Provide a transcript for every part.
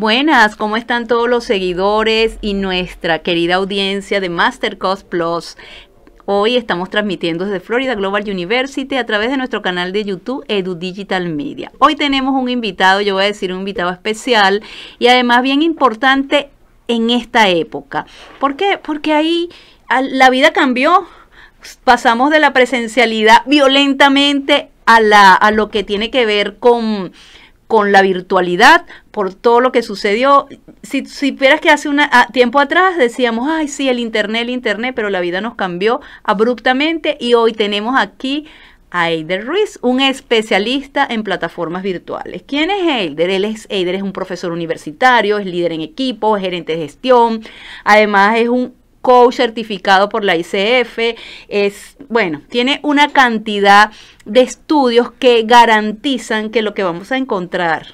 Buenas, ¿cómo están todos los seguidores y nuestra querida audiencia de Masterclass Plus? Hoy estamos transmitiendo desde Florida Global University a través de nuestro canal de YouTube Edu Digital Media. Hoy tenemos un invitado, yo voy a decir un invitado especial y además bien importante en esta época. ¿Por qué? Porque ahí la vida cambió. Pasamos de la presencialidad violentamente a, a lo que tiene que ver con con la virtualidad, por todo lo que sucedió. Si vieras que hace un tiempo atrás decíamos, ay, sí, el Internet, el Internet, pero la vida nos cambió abruptamente y hoy tenemos aquí a Eider Ruiz, un especialista en plataformas virtuales. ¿Quién es Eider? Él es, Eider es un profesor universitario, es líder en equipo, es gerente de gestión, además es un coach certificado por la ICF, es, bueno, tiene una cantidad de estudios que garantizan que lo que vamos a encontrar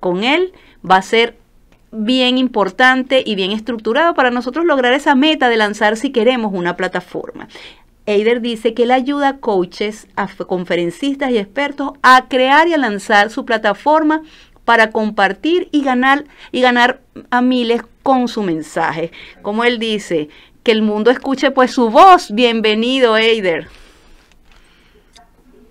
con él va a ser bien importante y bien estructurado para nosotros lograr esa meta de lanzar si queremos una plataforma. Eider dice que él ayuda a coaches, a conferencistas y expertos a crear y a lanzar su plataforma para compartir y ganar, y ganar a miles con su mensaje. Como él dice, que el mundo escuche pues su voz. Bienvenido, Eider.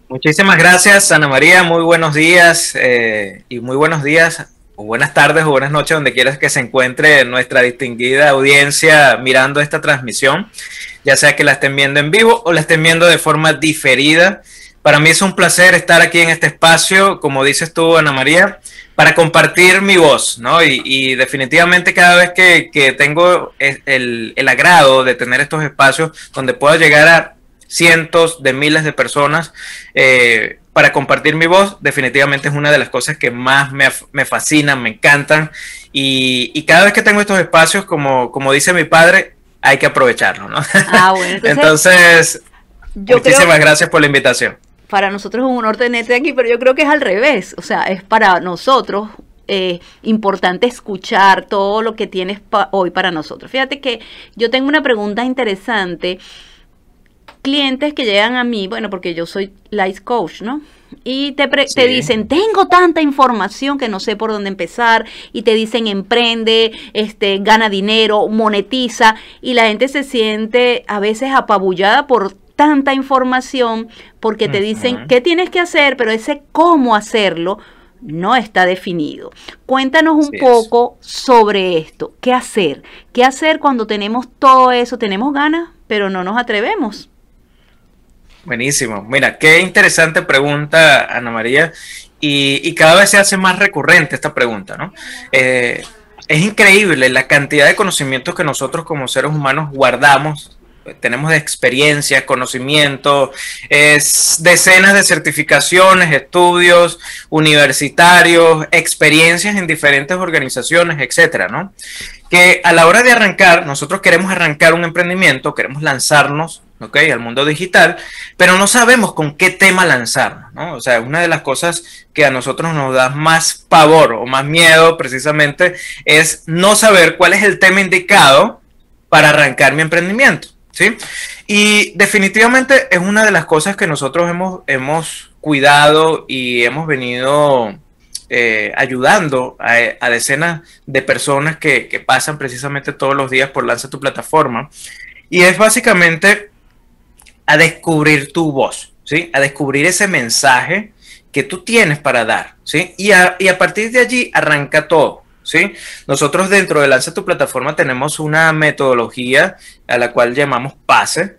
Muchísimas gracias, Ana María. Muy buenos días eh, y muy buenos días o buenas tardes o buenas noches, donde quieras que se encuentre nuestra distinguida audiencia mirando esta transmisión, ya sea que la estén viendo en vivo o la estén viendo de forma diferida. Para mí es un placer estar aquí en este espacio, como dices tú, Ana María, para compartir mi voz, ¿no? Y, definitivamente cada vez que, tengo el, agrado de tener estos espacios donde pueda llegar a cientos de miles de personas, eh, para compartir mi voz, definitivamente es una de las cosas que más me, fascinan, me encantan. Y, y, cada vez que tengo estos espacios, como, como dice mi padre, hay que aprovecharlo, ¿no? Ah, bueno, entonces, muchísimas gracias por la invitación para nosotros es un honor tenerte aquí, pero yo creo que es al revés, o sea, es para nosotros eh, importante escuchar todo lo que tienes hoy para nosotros. Fíjate que yo tengo una pregunta interesante. Clientes que llegan a mí, bueno, porque yo soy life coach, ¿no? Y te, te dicen, tengo tanta información que no sé por dónde empezar, y te dicen, emprende, este, gana dinero, monetiza, y la gente se siente a veces apabullada por tanta información porque te dicen qué tienes que hacer, pero ese cómo hacerlo no está definido. Cuéntanos un poco sobre esto. ¿Qué hacer? ¿Qué hacer cuando tenemos todo eso? Tenemos ganas, pero no nos atrevemos. Buenísimo. Mira, qué interesante pregunta, Ana María. Y, cada vez se hace más recurrente esta pregunta, ¿no? Eh, es increíble la cantidad de conocimientos que nosotros como seres humanos guardamos tenemos experiencia, conocimiento, decenas de certificaciones, estudios universitarios, experiencias en diferentes organizaciones, etcétera, ¿no? Que a la hora de arrancar, nosotros queremos arrancar un emprendimiento, queremos lanzarnos, ¿ok? Al mundo digital, pero no sabemos con qué tema lanzarnos, ¿no? O sea, una de las cosas que a nosotros nos da más pavor o más miedo precisamente es no saber cuál es el tema indicado para arrancar mi emprendimiento. ¿sí? Y definitivamente es una de las cosas que nosotros hemos, cuidado y hemos venido eh, ayudando a, decenas de personas que, pasan precisamente todos los días por Lanza tu plataforma. Y es básicamente a descubrir tu voz, ¿sí? A descubrir ese mensaje que tú tienes para dar, ¿sí? Y a, y a partir de allí arranca todo. ¿sí? Nosotros dentro de Lanza tu plataforma tenemos una metodología a la cual llamamos PASE,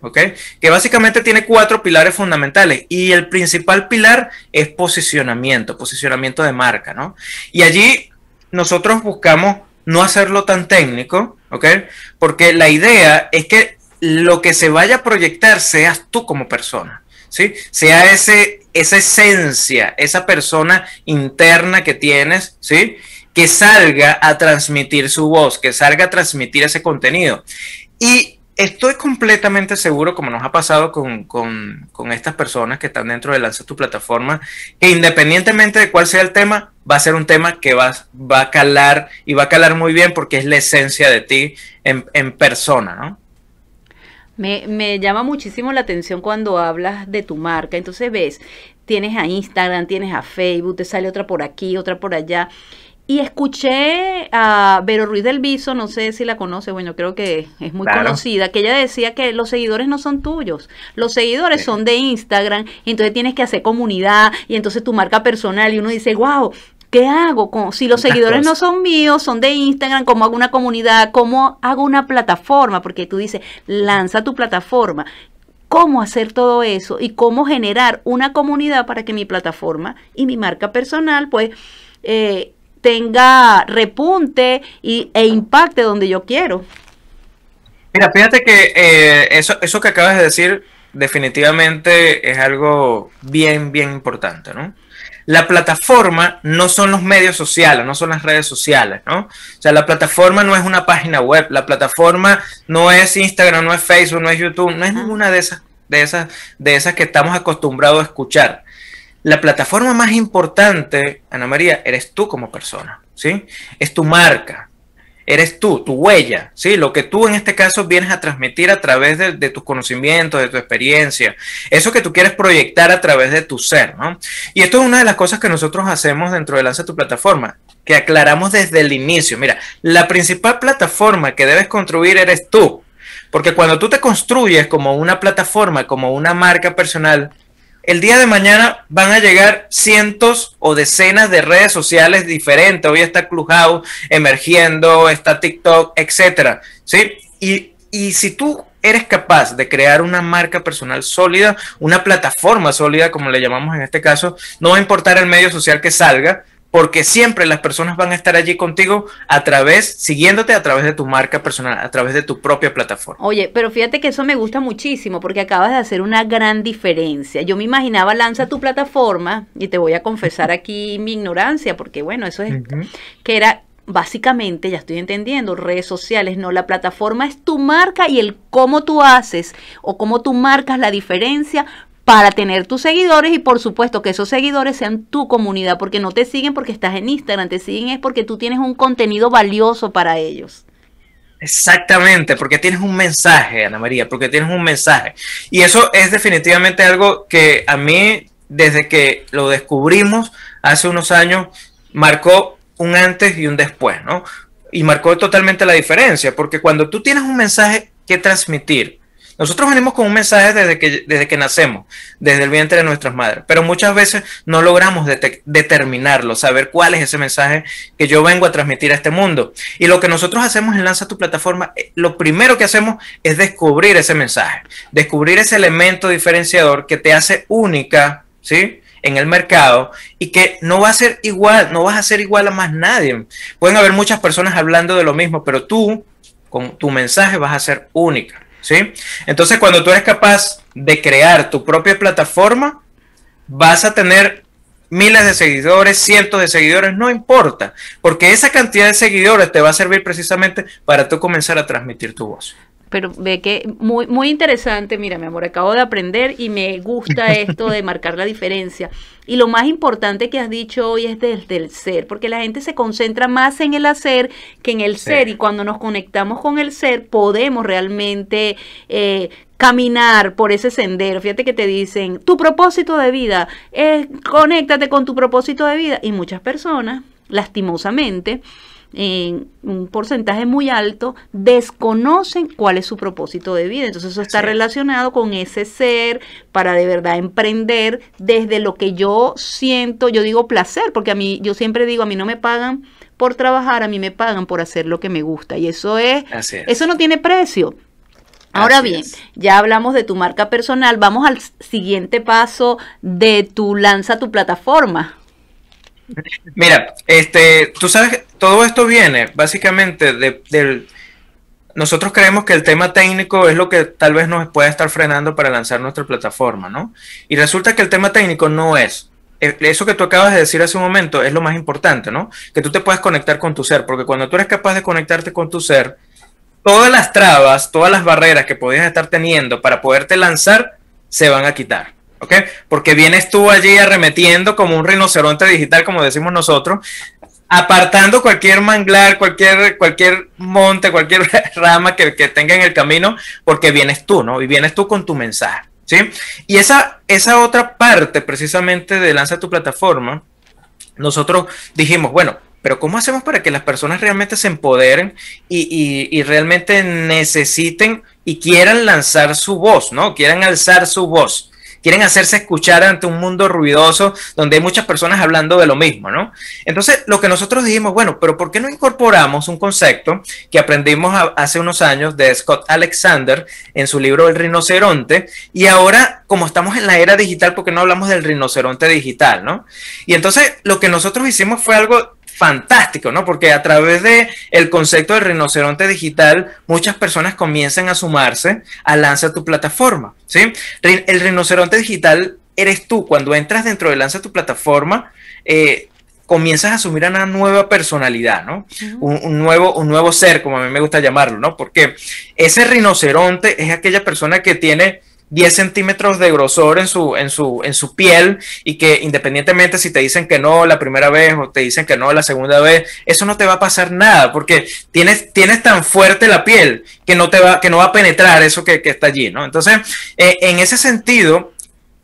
Que básicamente tiene cuatro pilares fundamentales y el principal pilar es posicionamiento, posicionamiento de marca, ¿no? Y allí nosotros buscamos no hacerlo tan técnico, Porque la idea es que lo que se vaya a proyectar seas tú como persona, ¿sí? Sea ese, esa esencia, esa persona interna que tienes, ¿sí? que salga a transmitir su voz, que salga a transmitir ese contenido. Y estoy completamente seguro, como nos ha pasado con, estas personas que están dentro de Lanza tu plataforma, que independientemente de cuál sea el tema, va a ser un tema que va, va a calar y va a calar muy bien porque es la esencia de ti en, persona, ¿no? Me, me llama muchísimo la atención cuando hablas de tu marca. Entonces ves, tienes a Instagram, tienes a Facebook, te sale otra por aquí, otra por allá. Y escuché a Vero Ruiz del Viso, no sé si la conoce, bueno, creo que es muy conocida, que ella decía que los seguidores no son tuyos, los seguidores son de Instagram, entonces tienes que hacer comunidad, y entonces tu marca personal, y uno dice, wow, ¿qué hago? Con, si los seguidores no son míos, son de Instagram, ¿cómo hago una comunidad? ¿Cómo hago una plataforma? Porque tú dices, lanza tu plataforma. ¿Cómo hacer todo eso? Y cómo generar una comunidad para que mi plataforma y mi marca personal, pues... Eh, tenga repunte y, e impacte donde yo quiero. Mira, fíjate que eh, eso, eso que acabas de decir definitivamente es algo bien, bien importante, ¿no? La plataforma no son los medios sociales, no son las redes sociales, ¿no? O sea, la plataforma no es una página web, la plataforma no es Instagram, no es Facebook, no es YouTube, no es ninguna de esas, de esas, de esas que estamos acostumbrados a escuchar la plataforma más importante, Ana María, eres tú como persona, ¿sí? Es tu marca, eres tú, tu huella, ¿sí? Lo que tú en este caso vienes a transmitir a través de, tus conocimientos, de tu experiencia, eso que tú quieres proyectar a través de tu ser, ¿no? Y esto es una de las cosas que nosotros hacemos dentro de Lanza tu plataforma, que aclaramos desde el inicio. Mira, la principal plataforma que debes construir eres tú, porque cuando tú te construyes como una plataforma, como una marca personal, el día de mañana van a llegar cientos o decenas de redes sociales diferentes. Hoy está Clubhouse emergiendo, está TikTok, etcétera, ¿sí? Y, y si tú eres capaz de crear una marca personal sólida, una plataforma sólida, como le llamamos en este caso, no va a importar el medio social que salga, porque siempre las personas van a estar allí contigo a través, siguiéndote a través de tu marca personal, a través de tu propia plataforma. Oye, pero fíjate que eso me gusta muchísimo porque acabas de hacer una gran diferencia. Yo me imaginaba, lanza tu plataforma y te voy a confesar aquí mi ignorancia, porque bueno, eso es que era básicamente, ya estoy entendiendo, redes sociales, no, la plataforma es tu marca y el cómo tú haces o cómo tú marcas la diferencia para tener tus seguidores y por supuesto que esos seguidores sean tu comunidad, porque no te siguen porque estás en Instagram, te siguen es porque tú tienes un contenido valioso para ellos. Exactamente, porque tienes un mensaje, Ana María, porque tienes un mensaje. Y eso es definitivamente algo que a mí, desde que lo descubrimos hace unos años, marcó un antes y un después, ¿no? Y marcó totalmente la diferencia, porque cuando tú tienes un mensaje que transmitir, nosotros venimos con un mensaje desde que, desde que nacemos, desde el vientre de nuestras madres, pero muchas veces no logramos determinarlo, saber cuál es ese mensaje que yo vengo a transmitir a este mundo. Y lo que nosotros hacemos en Lanza tu plataforma, eh, lo primero que hacemos es descubrir ese mensaje, descubrir ese elemento diferenciador que te hace única, ¿sí? en el mercado y que no va a ser igual, no vas a ser igual a más nadie. Pueden haber muchas personas hablando de lo mismo, pero tú, con tu mensaje, vas a ser única. Entonces, cuando tú eres capaz de crear tu propia plataforma, vas a tener miles de seguidores, cientos de seguidores, no importa, porque esa cantidad de seguidores te va a servir precisamente para tú comenzar a transmitir tu voz pero ve que muy, muy interesante, mira mi amor, acabo de aprender y me gusta esto de marcar la diferencia. Y lo más importante que has dicho hoy es desde el ser, porque la gente se concentra más en el hacer que en el ser. Y cuando nos conectamos con el ser, podemos realmente eh, caminar por ese sendero. Fíjate que te dicen, tu propósito de vida, es, conéctate con tu propósito de vida. Y muchas personas, lastimosamente, en un porcentaje muy alto, desconocen cuál es su propósito de vida. Entonces eso está relacionado con ese ser para de verdad emprender desde lo que yo siento, yo digo placer, porque a mí, yo siempre digo, a mí no me pagan por trabajar, a mí me pagan por hacer lo que me gusta. Y eso es, eso no tiene precio. Ahora bien, ya hablamos de tu marca personal, vamos al siguiente paso de tu lanza tu plataforma. Mira, este, tú sabes, todo esto viene básicamente de, del... Nosotros creemos que el tema técnico es lo que tal vez nos pueda estar frenando para lanzar nuestra plataforma, ¿no? Y resulta que el tema técnico no es. Eh, eso que tú acabas de decir hace un momento es lo más importante, ¿no? Que tú te puedas conectar con tu ser, porque cuando tú eres capaz de conectarte con tu ser, todas las trabas, todas las barreras que podías estar teniendo para poderte lanzar, se van a quitar. ¿ok? Porque vienes tú allí arremetiendo como un rinoceronte digital, como decimos nosotros, apartando cualquier manglar, cualquier, cualquier monte, cualquier rama que, que tenga en el camino, porque vienes tú, ¿no? Y vienes tú con tu mensaje, ¿sí? Y esa, esa otra parte precisamente de Lanza tu plataforma, nosotros dijimos, bueno, pero ¿cómo hacemos para que las personas realmente se empoderen y, y, y, realmente necesiten y quieran lanzar su voz, ¿no? Quieran alzar su voz quieren hacerse escuchar ante un mundo ruidoso donde hay muchas personas hablando de lo mismo, ¿no? Entonces, lo que nosotros dijimos, bueno, pero ¿por qué no incorporamos un concepto que aprendimos hace unos años de Scott Alexander en su libro El rinoceronte? Y ahora, como estamos en la era digital, ¿por qué no hablamos del rinoceronte digital, ¿no? Y entonces, lo que nosotros hicimos fue algo fantástico, ¿no? Porque a través de el concepto del rinoceronte digital, muchas personas comienzan a sumarse a Lanza tu plataforma, ¿sí? El rinoceronte digital eres tú. Cuando entras dentro de Lanza tu plataforma, eh, comienzas a asumir una nueva personalidad, ¿no? nuevo, un nuevo ser, como a mí me gusta llamarlo, ¿no? Porque ese rinoceronte es aquella persona que tiene 10 centímetros de grosor en su, en, su, en su piel y que independientemente si te dicen que no la primera vez o te dicen que no la segunda vez, eso no te va a pasar nada porque tienes, tienes tan fuerte la piel que no, te va, que no va a penetrar eso que, está allí, ¿no? Entonces, eh, en ese sentido,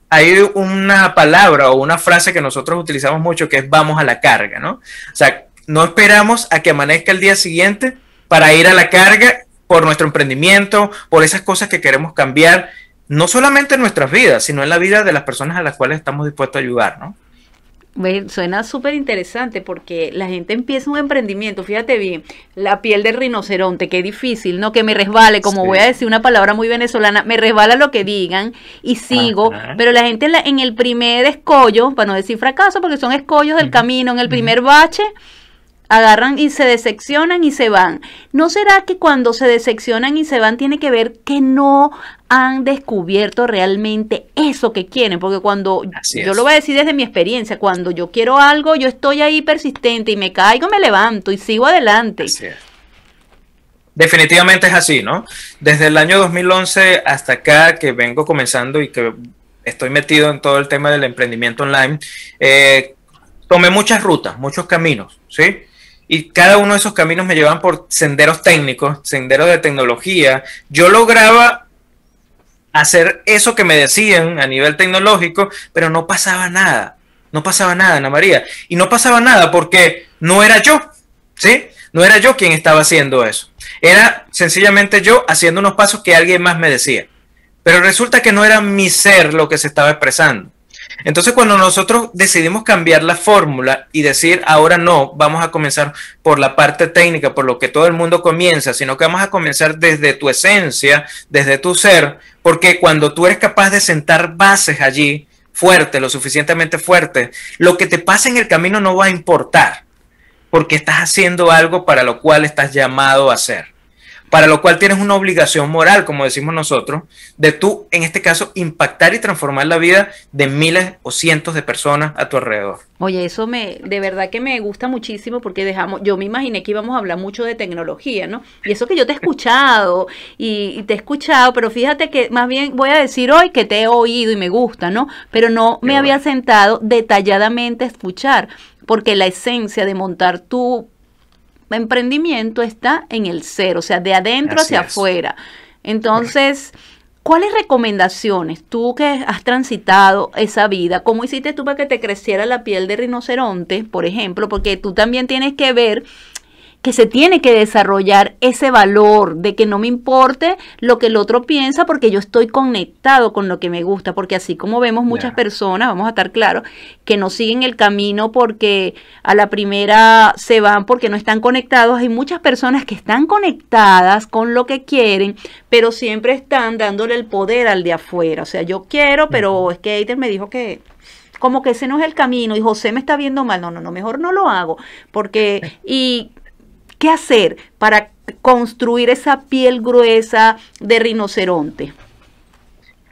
hay una palabra o una frase que nosotros utilizamos mucho que es vamos a la carga, ¿no? O sea, no esperamos a que amanezca el día siguiente para ir a la carga por nuestro emprendimiento, por esas cosas que queremos cambiar no solamente en nuestras vidas, sino en la vida de las personas a las cuales estamos dispuestos a ayudar, ¿no? suena súper interesante porque la gente empieza un emprendimiento, fíjate bien, la piel del rinoceronte, qué difícil, ¿no? Que me resbale, como voy a decir una palabra muy venezolana, me resbala lo que digan y ah, sigo, pero la gente en, el primer escollo, para no decir fracaso, porque son escollos del camino, en el primer bache, agarran y se decepcionan y se van. ¿No será que cuando se decepcionan y se van tiene que ver que no han descubierto realmente eso que quieren? Porque cuando yo lo voy a decir desde mi experiencia, cuando yo quiero algo, yo estoy ahí persistente y me caigo, me levanto y sigo adelante. Definitivamente es así, ¿no? Desde el año 2011 hasta acá que vengo comenzando y que estoy metido en todo el tema del emprendimiento online, eh, tomé muchas rutas, muchos caminos, ¿sí? y cada uno de esos caminos me llevaban por senderos técnicos, senderos de tecnología. Yo lograba hacer eso que me decían a nivel tecnológico, pero no pasaba nada. No pasaba nada, Ana María. Y no pasaba nada porque no era yo, ¿sí? No era yo quien estaba haciendo eso. Era sencillamente yo haciendo unos pasos que alguien más me decía. Pero resulta que no era mi ser lo que se estaba expresando. Entonces, cuando nosotros decidimos cambiar la fórmula y decir, ahora no, vamos a comenzar por la parte técnica, por lo que todo el mundo comienza, sino que vamos a comenzar desde tu esencia, desde tu ser, porque cuando tú eres capaz de sentar bases allí, fuerte, lo suficientemente fuerte, lo que te pase en el camino no va a importar, porque estás haciendo algo para lo cual estás llamado a hacer para lo cual tienes una obligación moral, como decimos nosotros, de tú, en este caso, impactar y transformar la vida de miles o cientos de personas a tu alrededor. Oye, eso me, de verdad que me gusta muchísimo porque dejamos, yo me imaginé que íbamos a hablar mucho de tecnología, ¿no? Y eso que yo te he escuchado y, te he escuchado, pero fíjate que más bien voy a decir hoy que te he oído y me gusta, ¿no? Pero no me había sentado detalladamente a escuchar porque la esencia de montar tu emprendimiento está en el cero, o sea, de adentro hacia afuera. Entonces, ¿cuáles recomendaciones tú que has transitado esa vida? ¿Cómo hiciste tú para que te creciera la piel de rinoceronte, por ejemplo? Porque tú también tienes que ver que se tiene que desarrollar ese valor de que no me importe lo que el otro piensa porque yo estoy conectado con lo que me gusta, porque así como vemos muchas personas, vamos a estar claros, que no siguen el camino porque a la primera se van porque no están conectados, hay muchas personas que están conectadas con lo que quieren, pero siempre están dándole el poder al de afuera, o sea, yo quiero, pero es que Eiter me dijo que como que ese no es el camino y José me está viendo mal, no, no, no, mejor no lo hago, porque y ¿Qué hacer para construir esa piel gruesa de rinoceronte?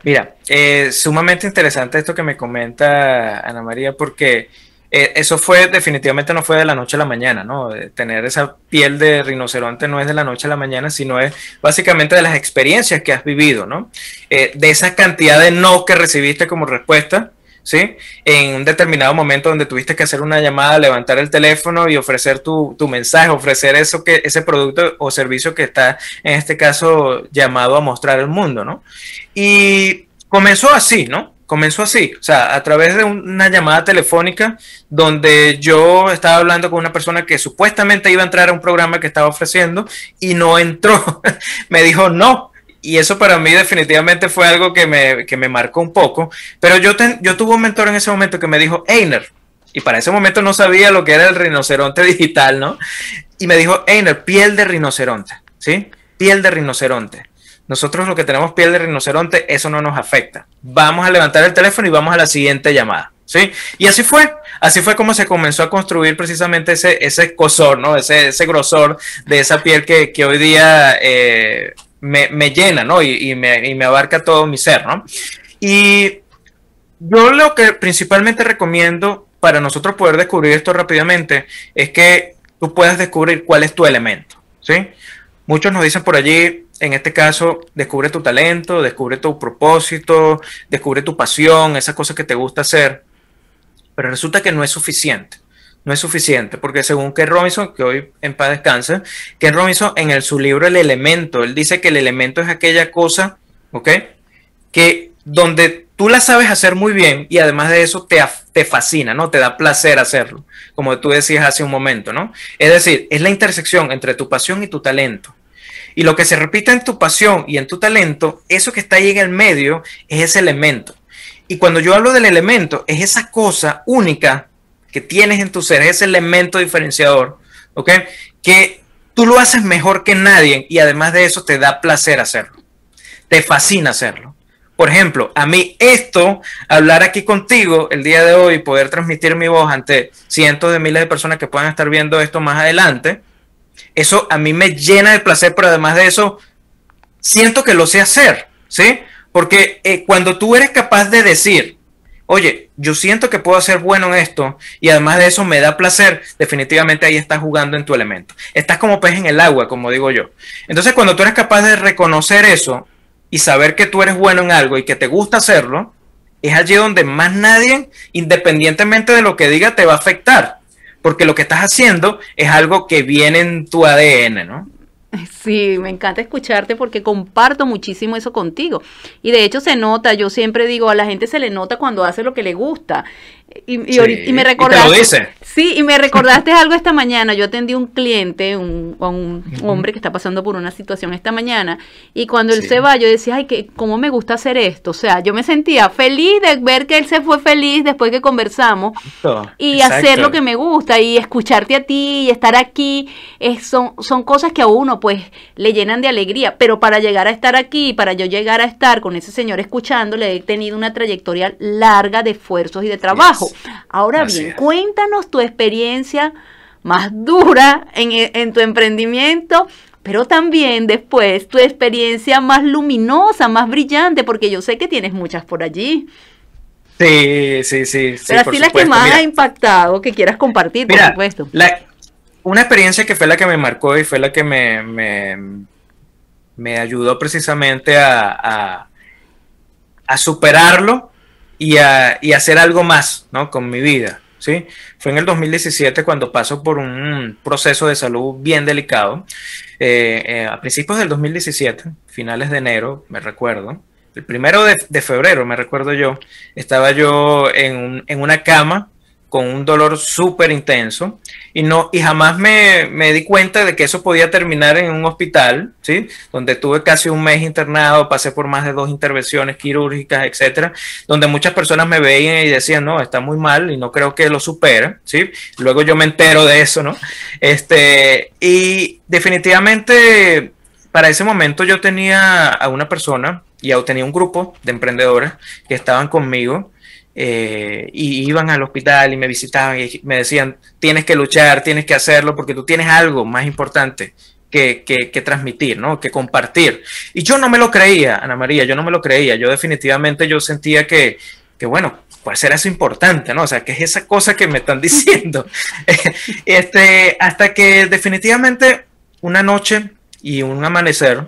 Mira, eh, sumamente interesante esto que me comenta Ana María, porque eh, eso fue definitivamente no fue de la noche a la mañana, ¿no? Eh, tener esa piel de rinoceronte no es de la noche a la mañana, sino es básicamente de las experiencias que has vivido, ¿no? de esa cantidad de no que recibiste como respuesta, ¿sí? En un determinado momento donde tuviste que hacer una llamada, levantar el teléfono y ofrecer tu, mensaje, ofrecer eso que, ese producto o servicio que está, en este caso, llamado a mostrar al mundo, ¿no? Y comenzó así, ¿no? Comenzó así, o sea, a través de una llamada telefónica donde yo estaba hablando con una persona que supuestamente iba a entrar a un programa que estaba ofreciendo y no entró. Me dijo, no, y eso para mí definitivamente fue algo que me, marcó un poco. Pero yo, yo tuve un mentor en ese momento que me dijo, Einer, y para ese momento no sabía lo que era el rinoceronte digital, ¿no? Y me dijo, Einer, piel de rinoceronte, ¿sí? Piel de rinoceronte. Nosotros lo que tenemos piel de rinoceronte, eso no nos afecta. Vamos a levantar el teléfono y vamos a la siguiente llamada. ¿Sí? Y así fue, así fue como se comenzó a construir precisamente ese, ese cosor, ¿no? Ese, ese grosor de esa piel que, hoy día eh, me, me llena, ¿no? Y, me, y, me, abarca todo mi ser, ¿no? Y yo lo que principalmente recomiendo para nosotros poder descubrir esto rápidamente es que tú puedas descubrir cuál es tu elemento, ¿sí? Muchos nos dicen por allí, en este caso, descubre tu talento, descubre tu propósito, descubre tu pasión, esas cosas que te gusta hacer, pero resulta que no es suficiente no es suficiente, porque según Ken Robinson, que hoy en paz descansa, Ken Robinson en el, su libro El elemento, él dice que el elemento es aquella cosa, ¿ok? Que donde tú la sabes hacer muy bien y además de eso te, te fascina, ¿no? Te da placer hacerlo, como tú decías hace un momento, ¿no? Es decir, es la intersección entre tu pasión y tu talento. Y lo que se repite en tu pasión y en tu talento, eso que está ahí en el medio es ese elemento. Y cuando yo hablo del elemento, es esa cosa única que tienes en tu ser, ese elemento diferenciador, ¿ok? Que tú lo haces mejor que nadie y además de eso te da placer hacerlo, te fascina hacerlo. Por ejemplo, a mí esto, hablar aquí contigo el día de hoy, poder transmitir mi voz ante cientos de miles de personas que puedan estar viendo esto más adelante, eso a mí me llena de placer, pero además de eso, siento que lo sé hacer, ¿sí? Porque eh, cuando tú eres capaz de decir, oye, yo siento que puedo ser bueno en esto y además de eso me da placer, definitivamente ahí estás jugando en tu elemento. Estás como pez en el agua, como digo yo. Entonces, cuando tú eres capaz de reconocer eso y saber que tú eres bueno en algo y que te gusta hacerlo, es allí donde más nadie, independientemente de lo que diga, te va a afectar. Porque lo que estás haciendo es algo que viene en tu ADN, ¿no? Sí, me encanta escucharte porque comparto muchísimo eso contigo. Y de hecho se nota, yo siempre digo, a la gente se le nota cuando hace lo que le gusta. Y, me recordaste. Sí, y me recordaste algo esta mañana. Yo atendí un cliente, un, un hombre que está pasando por una situación esta mañana. Y cuando él se va, yo decía, ay, que, ¿cómo me gusta hacer esto? O sea, yo me sentía feliz de ver que él se fue feliz después que conversamos. Y hacer lo que me gusta y escucharte a ti y estar aquí. Es, son, son cosas que a uno, pues, le llenan de alegría. Pero para llegar a estar aquí, para yo llegar a estar con ese señor escuchándole, he tenido una trayectoria larga de esfuerzos y de trabajo. Ahora bien, cuéntanos tu experiencia más dura en, tu emprendimiento, pero también después tu experiencia más luminosa, más brillante, porque yo sé que tienes muchas por allí. Sí, sí, sí. pero así la que más ha impactado, que quieras compartir, por supuesto. una experiencia que fue la que me marcó y fue la que me, me, ayudó precisamente a, superarlo y, hacer algo más ¿no? con mi vida. ¿sí? Fue en el 2017 cuando pasó por un proceso de salud bien delicado. Eh, eh, a principios del 2017, finales de enero, me recuerdo, el primero de, febrero, me recuerdo yo, estaba yo en, en una cama con un dolor súper intenso y no y jamás me, di cuenta de que eso podía terminar en un hospital, ¿sí? Donde tuve casi un mes internado, pasé por más de dos intervenciones quirúrgicas, etcétera, donde muchas personas me veían y decían, "No, está muy mal y no creo que lo supera", ¿sí? Luego yo me entero de eso, ¿no? Este, y definitivamente para ese momento yo tenía a una persona y tenía un grupo de emprendedoras que estaban conmigo eh, y iban al hospital y me visitaban y me decían, tienes que luchar, tienes que hacerlo porque tú tienes algo más importante que, transmitir, ¿no? Que compartir. Y yo no me lo creía, Ana María, yo no me lo creía. Yo definitivamente yo sentía que, bueno, ¿cuál pues será eso importante, no? O sea, que es esa cosa que me están diciendo. este, hasta que definitivamente una noche y un amanecer,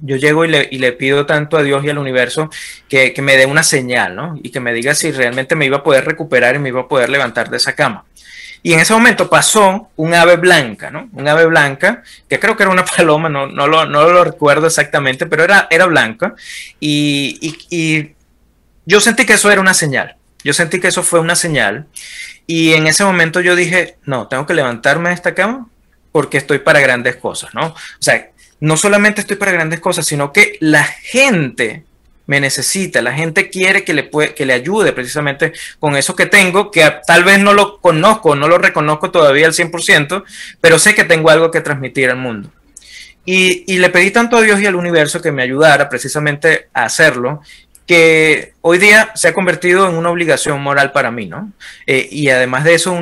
yo llego y le, pido tanto a Dios y al universo que, me dé una señal, ¿no? Y que me diga si realmente me iba a poder recuperar y me iba a poder levantar de esa cama. Y en ese momento pasó un ave blanca, ¿no? Un ave blanca, que creo que era una paloma, no, no, lo, no lo recuerdo exactamente, pero era, era blanca. Y, y yo sentí que eso era una señal. Yo sentí que eso fue una señal. Y en ese momento yo dije, no, tengo que levantarme de esta cama porque estoy para grandes cosas, ¿no? O sea, no solamente estoy para grandes cosas, sino que la gente me necesita, la gente quiere que le, que le ayude precisamente con eso que tengo, que tal vez no lo conozco, no lo reconozco todavía al 100%, pero sé que tengo algo que transmitir al mundo. Y, le pedí tanto a Dios y al universo que me ayudara precisamente a hacerlo, que hoy día se ha convertido en una obligación moral para mí, ¿no? Eh, y además de eso,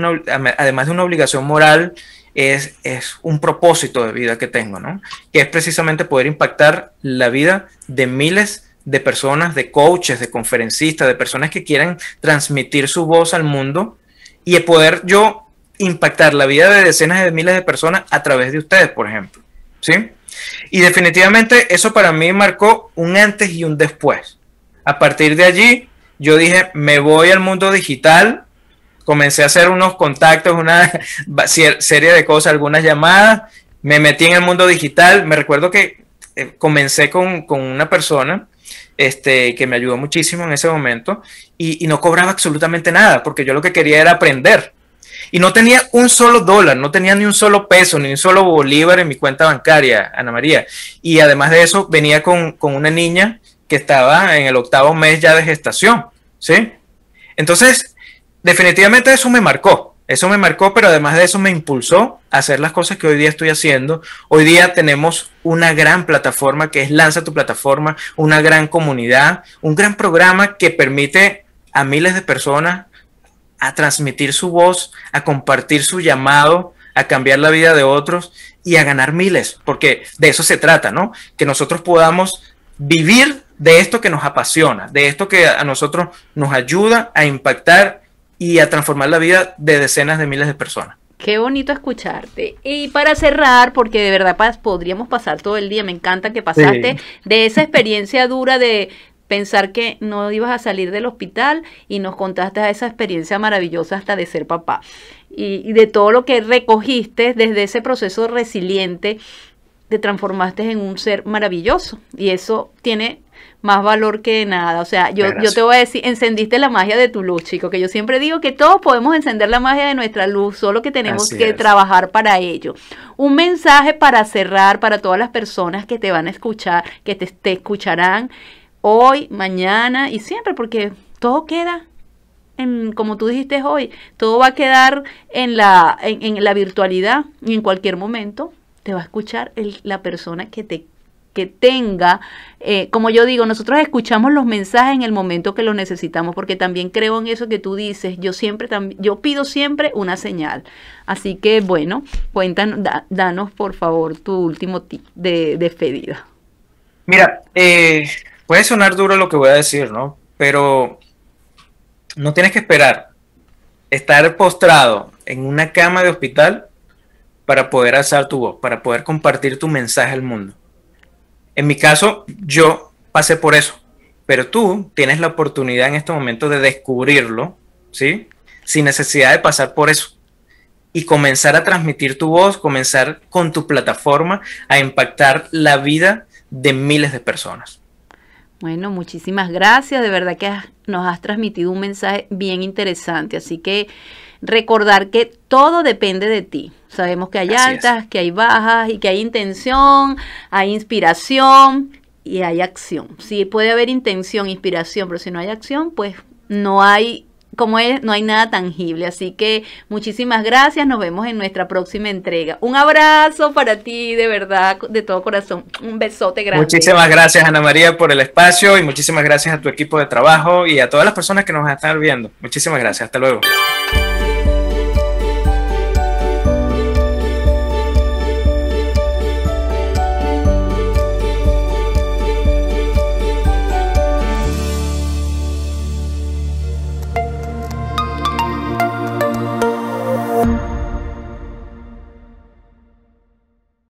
además de una obligación moral, es, un propósito de vida que tengo, ¿no? Que es precisamente poder impactar la vida de miles de personas, de coaches, de conferencistas, de personas que quieran transmitir su voz al mundo y poder yo impactar la vida de decenas de miles de personas a través de ustedes, por ejemplo. ¿Sí? Y definitivamente eso para mí marcó un antes y un después. A partir de allí, yo dije, me voy al mundo digital, comencé a hacer unos contactos, una serie de cosas, algunas llamadas, me metí en el mundo digital, me recuerdo que eh, comencé con, una persona este, que me ayudó muchísimo en ese momento y, no cobraba absolutamente nada, porque yo lo que quería era aprender. Y no tenía un solo dólar, no tenía ni un solo peso, ni un solo bolívar en mi cuenta bancaria, Ana María. Y además de eso, venía con, una niña que estaba en el octavo mes ya de gestación, ¿sí? Entonces, definitivamente eso me marcó. Eso me marcó, pero además de eso me impulsó a hacer las cosas que hoy día estoy haciendo. Hoy día tenemos una gran plataforma que es Lanza tu plataforma, una gran comunidad, un gran programa que permite a miles de personas a transmitir su voz, a compartir su llamado, a cambiar la vida de otros y a ganar miles, porque de eso se trata, ¿no? Que nosotros podamos vivir de esto que nos apasiona, de esto que a nosotros nos ayuda a impactar y a transformar la vida de decenas de miles de personas. Qué bonito escucharte. Y para cerrar, porque de verdad podríamos pasar todo el día, me encanta que pasaste de esa experiencia dura de pensar que no ibas a salir del hospital y nos contaste esa experiencia maravillosa hasta de ser papá y, y de todo lo que recogiste desde ese proceso resiliente te transformaste en un ser maravilloso y eso tiene más valor que nada. O sea, yo, yo, te voy a decir, encendiste la magia de tu luz, chico, que yo siempre digo que todos podemos encender la magia de nuestra luz, solo que tenemos que trabajar para ello. Un mensaje para cerrar para todas las personas que te van a escuchar, que te, escucharán hoy, mañana y siempre, porque todo queda en, como tú dijiste hoy, todo va a quedar en la, en, en la virtualidad y en cualquier momento te va a escuchar la persona que te que tenga, eh, como yo digo, nosotros escuchamos los mensajes en el momento que lo necesitamos, porque también creo en eso que tú dices, yo siempre, yo pido siempre una señal. Así que bueno, cuéntanos, danos por favor tu último tip de despedida. Mira, eh, puede sonar duro lo que voy a decir, ¿no? Pero no tienes que esperar estar postrado en una cama de hospital para poder alzar tu voz, para poder compartir tu mensaje al mundo. En mi caso, yo pasé por eso, pero tú tienes la oportunidad en este momento de descubrirlo, ¿sí? Sin necesidad de pasar por eso. Y comenzar a transmitir tu voz, comenzar con tu plataforma a impactar la vida de miles de personas. Bueno, muchísimas gracias. De verdad que nos has transmitido un mensaje bien interesante. Así que recordar que todo depende de ti. Sabemos que hay altas, que hay bajas y que hay intención, hay inspiración y hay acción. Sí, puede haber intención, inspiración, pero si no hay acción, pues no hay como es, no hay nada tangible. Así que muchísimas gracias. Nos vemos en nuestra próxima entrega. Un abrazo para ti, de verdad, de todo corazón. Un besote grande. Muchísimas gracias, Ana María, por el espacio y muchísimas gracias a tu equipo de trabajo y a todas las personas que nos están viendo. Muchísimas gracias. Hasta luego.